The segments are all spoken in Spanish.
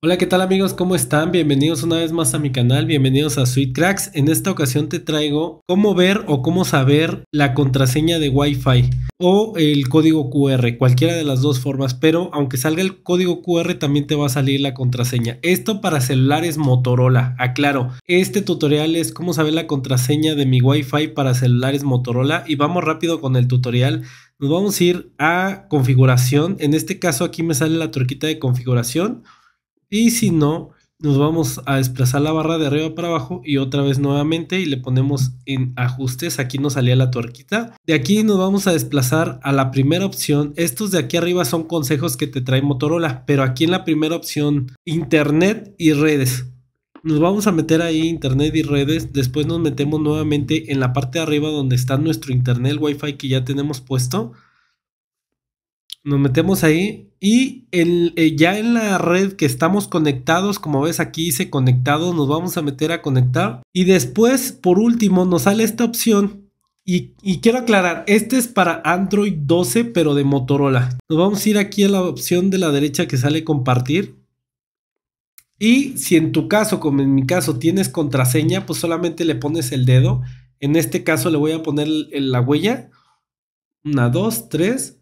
Hola, ¿qué tal amigos? ¿Cómo están? Bienvenidos una vez más a mi canal, bienvenidos a Sweet Cracks. En esta ocasión te traigo cómo ver o cómo saber la contraseña de Wi-Fi o el código QR, cualquiera de las dos formas, pero aunque salga el código QR también te va a salir la contraseña. Esto para celulares Motorola, aclaro. Este tutorial es cómo saber la contraseña de mi Wi-Fi para celulares Motorola y vamos rápido con el tutorial nos vamos a ir a configuración. En este caso aquí me sale la truquita de configuración. Y si no, nos vamos a desplazar la barra de arriba para abajo y otra vez nuevamente y le ponemos en ajustes, aquí nos salía la tuerquita. De aquí nos vamos a desplazar a la primera opción, estos de aquí arriba son consejos que te trae Motorola, pero aquí en la primera opción internet y redes. Nos vamos a meter ahí internet y redes, después nos metemos nuevamente en la parte de arriba donde está nuestro internet, wi wifi que ya tenemos puesto. Nos metemos ahí y el, eh, ya en la red que estamos conectados, como ves aquí dice conectado, nos vamos a meter a conectar. Y después, por último, nos sale esta opción y, y, quiero aclarar, este es para Android 12, pero de Motorola. Nos vamos a ir aquí a la opción de la derecha que sale compartir. Y si en tu caso, como en mi caso, tienes contraseña, pues solamente le pones el dedo. En este caso le voy a poner la huella. Una, dos, tres.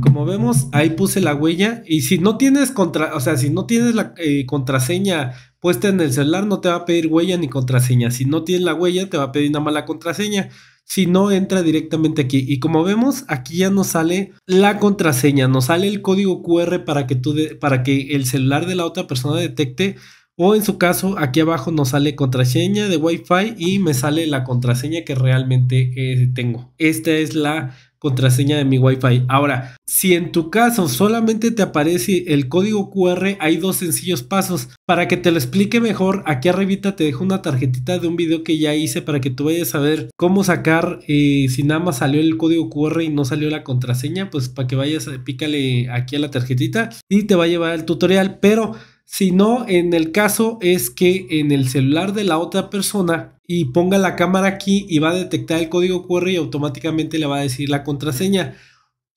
Como vemos, ahí puse la huella y si no tienes contra, o sea, si no tienes la eh, contraseña puesta en el celular, no te va a pedir huella ni contraseña. Si no tienes la huella, te va a pedir una mala contraseña. Si no, entra directamente aquí. Y como vemos, aquí ya nos sale la contraseña, nos sale el código QR para que, tú para que el celular de la otra persona detecte o en su caso, aquí abajo nos sale contraseña de Wi-Fi y me sale la contraseña que realmente eh, tengo. Esta es la contraseña de mi Wi-Fi. Ahora, si en tu caso solamente te aparece el código QR, hay dos sencillos pasos. Para que te lo explique mejor, aquí arribita te dejo una tarjetita de un video que ya hice para que tú vayas a ver cómo sacar eh, si nada más salió el código QR y no salió la contraseña, pues para que vayas, eh, pícale aquí a la tarjetita y te va a llevar el tutorial, pero... Si no, en el caso es que en el celular de la otra persona y ponga la cámara aquí y va a detectar el código QR y automáticamente le va a decir la contraseña.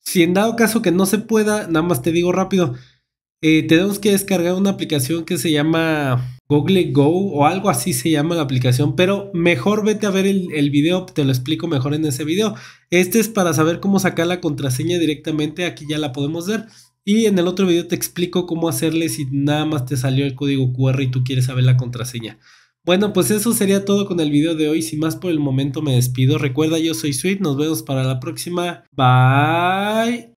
Si en dado caso que no se pueda, nada más te digo rápido, eh, tenemos que descargar una aplicación que se llama Google Go o algo así se llama la aplicación, pero mejor vete a ver el, el video, te lo explico mejor en ese video. Este es para saber cómo sacar la contraseña directamente, aquí ya la podemos ver. Y en el otro video te explico cómo hacerle si nada más te salió el código QR y tú quieres saber la contraseña. Bueno, pues eso sería todo con el video de hoy. Sin más por el momento me despido. Recuerda, yo soy Sweet. Nos vemos para la próxima. Bye.